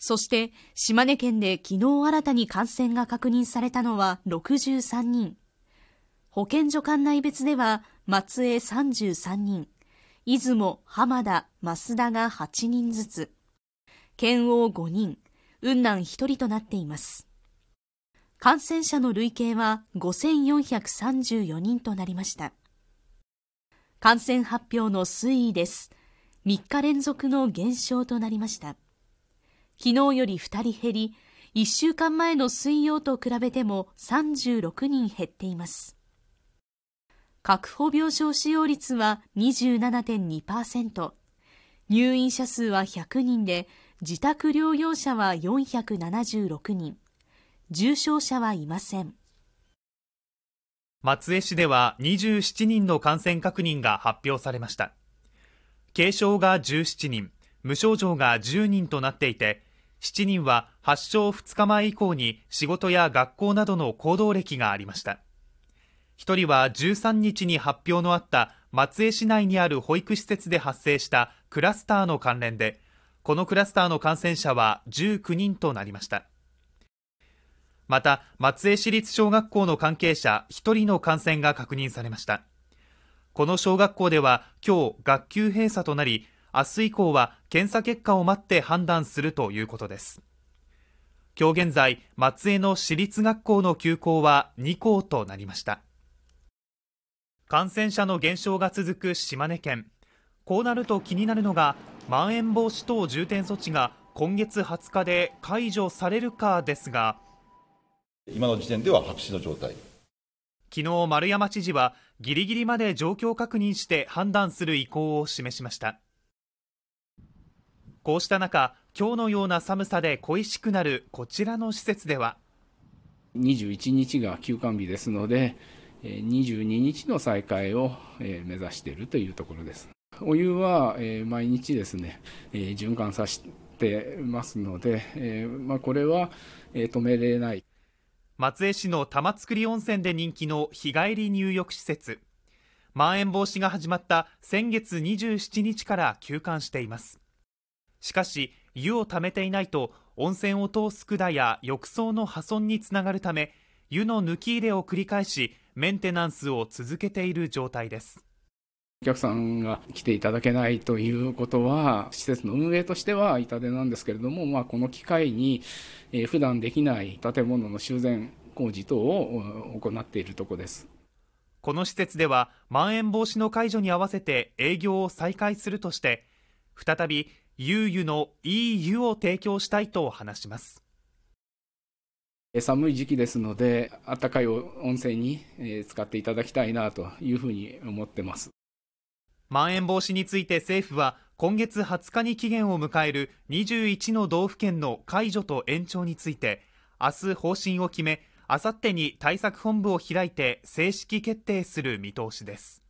そして島根県で昨日新たに感染が確認されたのは63人保健所管内別では松江33人出雲、浜田、増田が8人ずつ県央5人雲南1人となっています感染者の累計は5434人となりました感染発表の推移です3日連続の減少となりました昨日より2人減り、1週間前の水曜と比べても36人減っています。確保病床使用率は27.2%、入院者数は100人で、自宅療養者は476人、重症者はいません。松江市では27人の感染確認が発表されました。軽症が17人、無症状が10人となっていて、7人は発症2日前以降に仕事や学校などの行動歴がありました1人は13日に発表のあった松江市内にある保育施設で発生したクラスターの関連でこのクラスターの感染者は19人となりましたまた松江市立小学校の関係者1人の感染が確認されましたこの小学校では今日学級閉鎖となり明日以降は検査結果を待って判断するということです今日現在松江の私立学校の休校は2校となりました感染者の減少が続く島根県こうなると気になるのがまん延防止等重点措置が今月20日で解除されるかですが今の時点では白紙の状態昨日丸山知事はギリギリまで状況確認して判断する意向を示しましたこうした中、今日のような寒さで恋しくなるこちらの施設では21日が休館日ですので、22日の再開を目指しているというところです。お湯は毎日ですね、循環させてますので、まあ、これは止めれない。松江市の玉造温泉で人気の日帰り入浴施設。まん延防止が始まった先月27日から休館しています。しかし湯をためていないと温泉を通す管や浴槽の破損につながるため湯の抜き入れを繰り返しメンテナンスを続けている状態ですお客さんが来ていただけないということは、施設の運営としては痛手なんですけれども、まあ、この機会に、えー、普段できない建物の修繕工事等を行っているところです。この施設では、まん延防止の解除に合わせて営業を再開するとして、再びゆうゆのいい湯を提供したいと話します寒い時期ですのであったかい温泉に使っていただきたいなというふうに思ってますまん延防止について政府は今月20日に期限を迎える21の道府県の解除と延長について明日方針を決めあさってに対策本部を開いて正式決定する見通しです